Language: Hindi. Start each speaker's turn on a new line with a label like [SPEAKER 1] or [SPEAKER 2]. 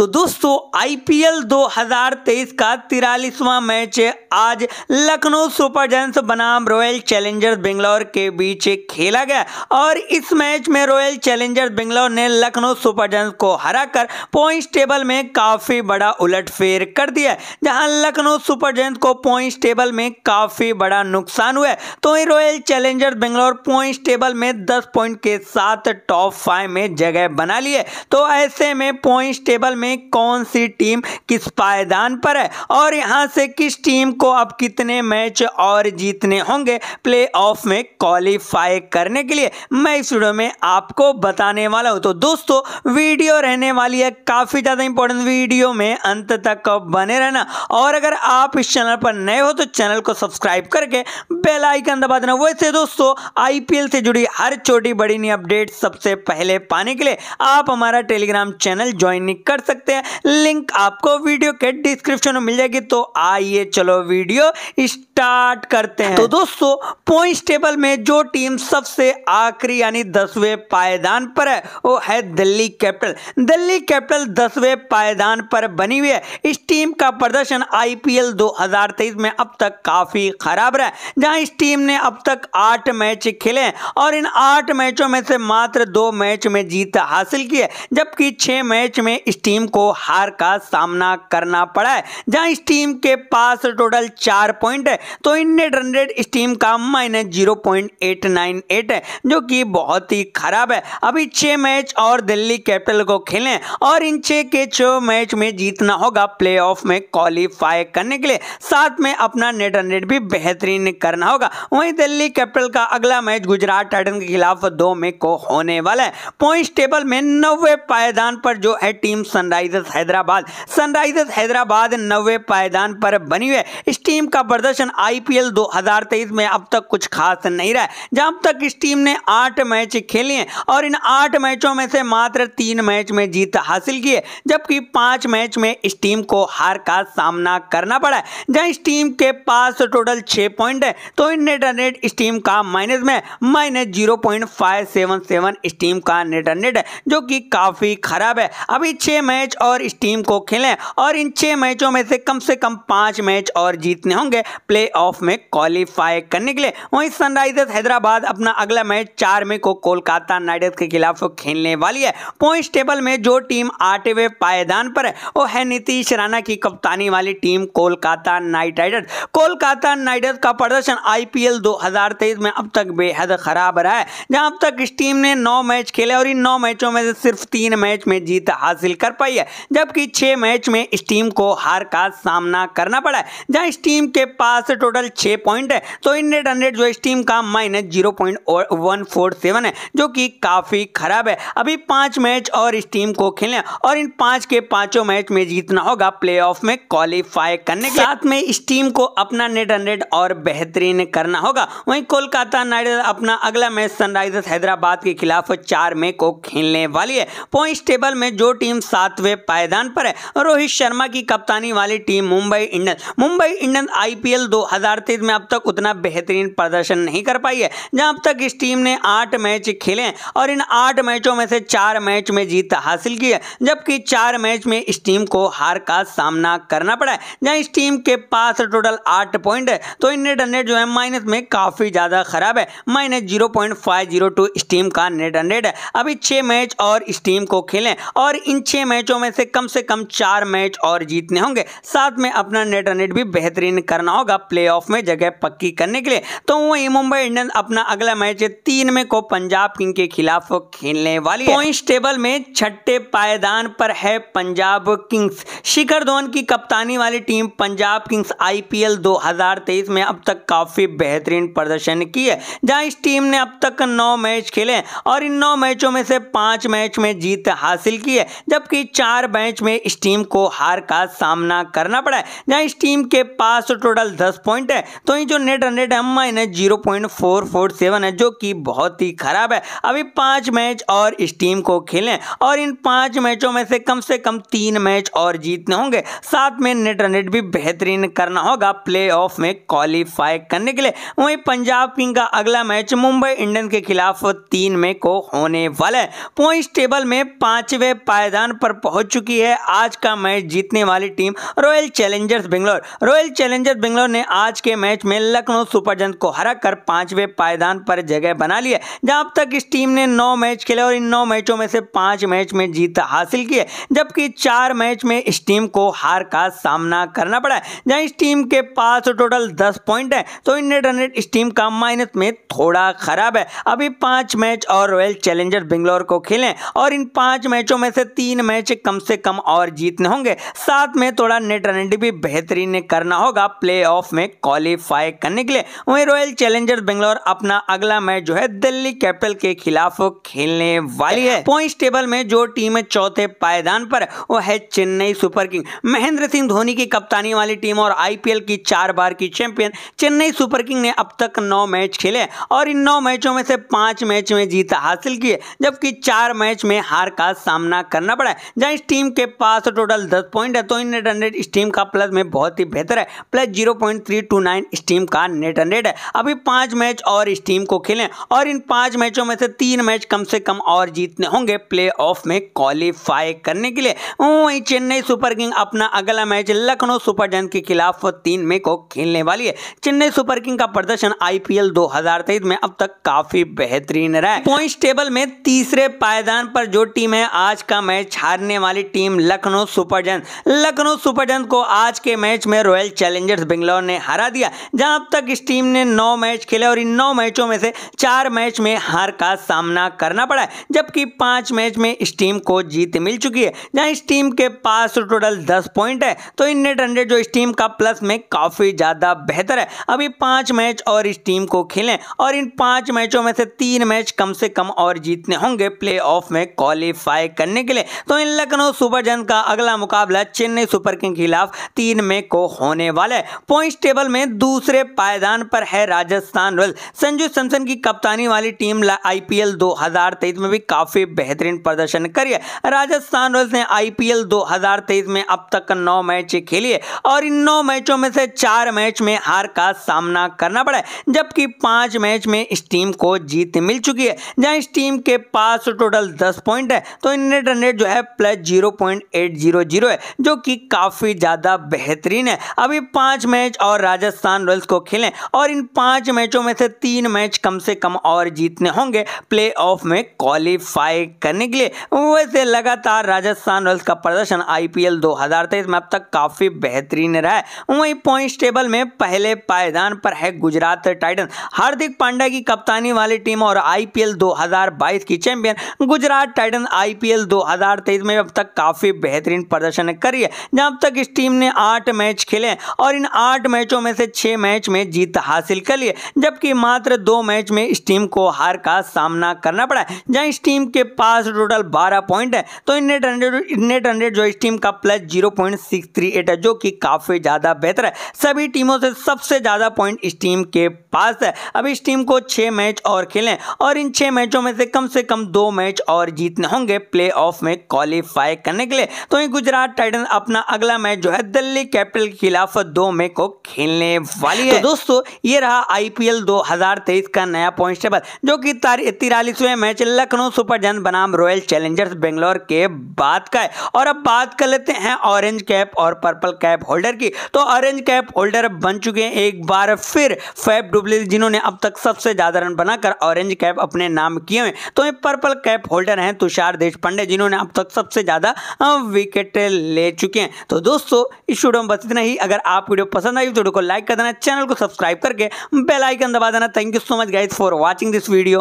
[SPEAKER 1] तो दोस्तों आईपीएल 2023 का तिरालीसवां मैच आज लखनऊ सुपर जंस बनाम रॉयल चैलेंजर्स बेंगलोर के बीच खेला गया और इस मैच में रॉयल चैलेंजर्स बेंगलोर ने लखनऊ सुपर जंस को हराकर पॉइंट्स टेबल में काफ़ी बड़ा उलटफेर कर दिया जहां लखनऊ सुपर जैंस को पॉइंट्स टेबल में काफ़ी बड़ा नुकसान हुआ तो royal challengers Bangalore points table में दस पॉइंट के साथ टॉप फाइव में जगह बना लिए तो ऐसे में पॉइंट्स टेबल में में कौन सी टीम किस पायदान पर है और यहां से किस टीम को अब कितने मैच और जीतने होंगे प्ले ऑफ में क्वालिफाई करने के लिए मैं इस वीडियो में आपको बताने वाला हूं तो दोस्तों वीडियो रहने वाली है काफ़ी ज़्यादा इंपॉर्टेंट वीडियो में अंत तक बने रहना और अगर आप इस चैनल पर नए हो तो चैनल को सब्सक्राइब करके बेल आइकन दबा देना वैसे दोस्तों आईपीएल से जुड़ी हर छोटी बड़ी नई अपडेट सबसे पहले पाने के लिए आप हमारा टेलीग्राम चैनल ज्वाइन कर सकते सकते हैं लिंक आपको वीडियो के डिस्क्रिप्शन में मिल जाएगी तो आइए चलो वीडियो स्टार्ट करते हैं तो दोस्तों पॉइंट टेबल में जो टीम सबसे आखिरी यानी दसवें पायदान पर है वो है दिल्ली कैपिटल दिल्ली कैपिटल दसवें पायदान पर बनी हुई है इस टीम का प्रदर्शन आईपीएल 2023 में अब तक काफी खराब रहा जहां इस टीम ने अब तक आठ मैच खेले हैं और इन आठ मैचों में से मात्र दो मैच में जीत हासिल की है जबकि छह मैच में इस टीम को हार का सामना करना पड़ा है जहां इस टीम के पास टोटल चार पॉइंट है तो इन नेट रन रेट इस टीम का minus zero point eight nine eight है जो कि बहुत ही खराब है अभी छह मैच और दिल्ली कैपिटल को खेलें और इन छह के छह मैच में जीतना होगा प्ले में क्वालिफाई करने के लिए साथ में अपना नेट रन रेट भी बेहतरीन करना होगा वहीं दिल्ली कैपिटल का अगला मैच गुजरात टाइटन के खिलाफ दो मई को होने वाला है पॉइंट टेबल में नब्बे पायदान पर जो है team sunrise sunrisers Hyderabad sunrisers Hyderabad नवे पायदान पर बनी हुई इस टीम का प्रदर्शन आईपीएल 2023 में अब तक कुछ खास नहीं रहा जहां तक इस टीम ने आठ मैच खेले हैं और इन आठ मैचों में से मात्र तीन मैच में जीत हासिल की है जबकि पांच मैच में इस टीम को हार का सामना करना पड़ा जहां इस टीम के पास टोटल छह पॉइंट है तो इन नेट नेट इस टीम का माइनस में minus zero point five seven seven इस टीम का नेट नेट है जो कि काफ़ी खराब है अभी छह मैच मैच और इस टीम को खेलें और इन छः मैचों में से कम से कम पाँच मैच और जीतने होंगे प्ले ऑफ में क्वालिफाई करने के लिए वहीं सनराइजर्स हैदराबाद अपना अगला मैच चार में को कोलकाता नाइट के खिलाफ खेलने वाली है पॉइंट टेबल में जो टीम आठवें पायदान पर है वो है नीतीश राणा की कप्तानी वाली team Kolkata knight riders Kolkata knight का प्रदर्शन आईपीएल 2023 में अब तक बेहद खराब रहा है जहां अब तक इस टीम ने नौ मैच खेले और इन नौ मैचों में से सिर्फ तीन मैच में जीत हासिल कर पाई पाई है जबकि छह मैच में इस टीम को हार का सामना करना पड़ा है जहां इस टीम के पास टोटल छह पॉइंट है तो इन रेट हंड्रेड जो इस टीम का minus zero point one four seven है जो कि काफ़ी खराब है अभी पांच मैच और इस टीम को खेलें और इन पांच के पांचों मैच में जीतना होगा प्ले में क्वालिफाई करने के साथ में इस टीम को अपना नेट हंड्रेड और बेहतरीन करना होगा वहीं कोलकाता नाइट अपना अगला मैच सनराइजर्स हैदराबाद के खिलाफ चार मई को खेलने वाली है पॉइंट टेबल में जो टीम सात सातवें पायदान पर है रोहित शर्मा की कप्तानी वाली team Mumbai Indians Mumbai Indians IPL 2023 में अब तक उतना बेहतरीन प्रदर्शन नहीं कर पाई है जहां अब तक इस टीम ने आठ मैच खेले हैं और इन आठ मैचों में से चार मैच में जीत हासिल की है जबकि चार मैच में इस टीम को हार का सामना करना पड़ा है जहां इस टीम के पास टोटल आठ पॉइंट है तो इन नेट हंड्रेड जो है माइनस में काफ़ी ज़्यादा खराब है minus zero point five zero two इस टीम का नेट हंड्रेड है अभी छह मैच और इस टीम को खेलें और इन छह मैच मैचों में से कम से कम चार मैच और जीतने होंगे साथ में अपना नेट रनेट भी बेहतरीन करना होगा प्ले में जगह पक्की करने के लिए तो वही मुंबई इंडियंस अपना अगला मैच तीन में को पंजाब किंग के खिलाफ खेलने वाली पॉइंट टेबल में छठे पायदान पर है पंजाब किंग्स शिखर धोन की कप्तानी वाली टीम पंजाब किंग्स आईपीएल 2023 में अब तक काफी बेहतरीन प्रदर्शन की है जहां इस टीम ने अब तक नौ मैच खेले और इन नौ मैचों में से पांच मैच में जीत हासिल की है जबकि चार मैच में इस टीम को हार का सामना करना पड़ा है जहां इस टीम के पास टोटल दस पॉइंट है तो ये जो नेट हंड्रेड है minus zero point four four seven है जो कि बहुत ही खराब है अभी पांच मैच और इस टीम को खेलें और इन पांच मैचों में से कम से कम तीन मैच और जीतने होंगे साथ में नेट रन भी बेहतरीन करना होगा प्ले में क्वालिफाई करने के लिए वहीं पंजाब किंग का अगला मैच मुंबई इंडियन के खिलाफ तीन मई को होने वाला है पॉइंट टेबल में पांचवें पायदान पर पहुंच चुकी है आज का मैच जीतने वाली team royal challengers Bangalore royal challengers Bangalore ने आज के मैच में लखनऊ सुपर को को कर पांचवें पायदान पर जगह बना लिया जहां अब तक इस टीम ने नौ मैच खेले और इन नौ मैचों में से पांच मैच में जीत हासिल की है जबकि चार मैच में इस टीम को हार का सामना करना पड़ा है जहां इस टीम के पास टोटल दस पॉइंट है तो इन नेट इस टीम का माइनस में थोड़ा खराब है अभी पांच मैच और रॉयल चैलेंजर्स बेंगलोर को खेलें और इन पांच मैचों में से तीन मैच कम से कम और जीतने होंगे साथ में थोड़ा नेट रनिंग भी बेहतरीन करना होगा प्ले में क्वालिफाई करने के लिए वहीं रॉयल चैलेंजर्स बेंगलोर अपना अगला मैच जो है दिल्ली कैपिटल के खिलाफ खेलने वाली है पॉइंट टेबल में जो टीम चौथे पायदान पर वो है चेन्नई सुपर किंग महेंद्र सिंह धोनी की कप्तानी वाली टीम और आईपीएल की चार बार की चैंपियन चेन्नई सुपर किंग ने अब तक नौ मैच खेले और इन नौ मैचों में से पांच मैच में जीत हासिल की है जबकि चार मैच में हार का सामना करना पड़ा जहां इस टीम के पास टोटल दस पॉइंट है तो इन नेट हंड्रेड इस टीम का प्लस में बहुत ही बेहतर है plus zero point three two nine इस टीम का नेट हंड्रेड है अभी पांच मैच और इस टीम को खेलें और इन पांच मैचों में से तीन मैच कम से कम और जीतने होंगे प्ले ऑफ में क्वालिफाई करने के लिए वहीं चेन्नई सुपर किंग अपना अगला मैच लखनऊ सुपर जैन के खिलाफ तीन मई को खेलने वाली है चेन्नई सुपर किंग का प्रदर्शन आई पी में अब तक काफी बेहतरीन रहा है पॉइंट टेबल में तीसरे पायदान पर जो टीम है आज का मैच हारने करने वाली team Lucknow super giants Lucknow super giants को आज के मैच में रॉयल चैलेंजर्स बेंगलोर ने हरा दिया जहां अब तक इस टीम ने नौ मैच खेले और इन नौ मैचों में से चार मैच में हार का सामना करना पड़ा है जबकि पांच मैच में इस टीम को जीत मिल चुकी है जहां इस टीम के पास टोटल दस पॉइंट है तो इन नेट हंड्रेड जो इस टीम का प्लस में काफ़ी ज़्यादा बेहतर है अभी पांच मैच और इस टीम को खेलें और इन पांच मैचों में से तीन मैच कम से कम और जीतने होंगे प्ले में क्वालिफाई करने के लिए तो इन लखनऊ सुपर जन का अगला मुकाबला चेन्नई सुपर किंग खिलाफ तीन मई को होने वाला है पॉइंट टेबल में दूसरे पायदान पर है राजस्थान रॉयल्स संजू सैमसन की कप्तानी वाली टीम आईपीएल 2023 में भी काफी बेहतरीन प्रदर्शन करी है राजस्थान रॉयल्स ने आईपीएल 2023 में अब तक नौ मैच खेली है और इन नौ मैचों में से चार मैच में हार का सामना करना पड़ा है जबकि पांच मैच में इस टीम को जीत मिल चुकी है जहां इस टीम के पास टोटल दस पॉइंट है तो इन रेड जो है प्लस है zero point eight zero zero है जो कि काफ़ी ज़्यादा बेहतरीन है अभी पाँच मैच और राजस्थान रॉयल्स को खेलें और इन पाँच मैचों में से तीन मैच कम से कम और जीतने होंगे प्ले ऑफ में क्वालिफाई करने के लिए वैसे लगातार राजस्थान रॉयल्स का प्रदर्शन आईपीएल 2023 में अब तक काफ़ी बेहतरीन रहा है वहीं पॉइंट टेबल में पहले पायदान पर है गुजरात टाइटन हार्दिक पांड्या की कप्तानी वाली टीम और आईपीएल 2022 की चैंपियन गुजरात टाइटन आईपीएल 2023 में अब तक काफ़ी बेहतरीन प्रदर्शन करी है जहां अब तक इस टीम ने आठ मैच खेले और इन आठ मैचों में से छः मैच में जीत हासिल कर लिए जबकि मात्र दो मैच में इस टीम को हार का सामना करना पड़ा है जहाँ इस टीम के पास टोटल बारह पॉइंट है तो in net hundred net hundred जो इस टीम का plus zero point six three eight है जो कि काफ़ी ज़्यादा बेहतर है सभी टीमों से सबसे ज़्यादा पॉइंट इस टीम के पास है अब इस टीम को छः मैच और खेलें और इन छः मैचों में से कम से कम दो मैच और जीतने होंगे प्ले में क्वालिफाई क्वालिफाई करने के लिए तो वहीं गुजरात टाइटन अपना अगला मैच जो है दिल्ली कैपिटल के खिलाफ दो मई को खेलने वाली है तो दोस्तों ये रहा आईपीएल 2023 का नया पॉइंट टेबल जो कि तिरालीसवें मैच लखनऊ सुपर जन बनाम रॉयल चैलेंजर्स बेंगलोर के बाद का है और अब बात कर लेते हैं ऑरेंज कैप और पर्पल कैप होल्डर की तो ऑरेंज कैप होल्डर बन चुके हैं एक बार फिर फैब डुबलिस जिन्होंने अब तक सबसे ज्यादा रन बनाकर ऑरेंज कैप अपने नाम किए हुए तो ये पर्पल कैप होल्डर हैं तुषार देश जिन्होंने अब तक सबसे सबसे ज़्यादा विकेट ले चुके हैं तो दोस्तों इस वीडियो में बस इतना ही अगर आप वीडियो पसंद आई तो वीडियो को लाइक कर देना चैनल को सब्सक्राइब करके बेलाइकन दबा देना thank you so much guys for watching this video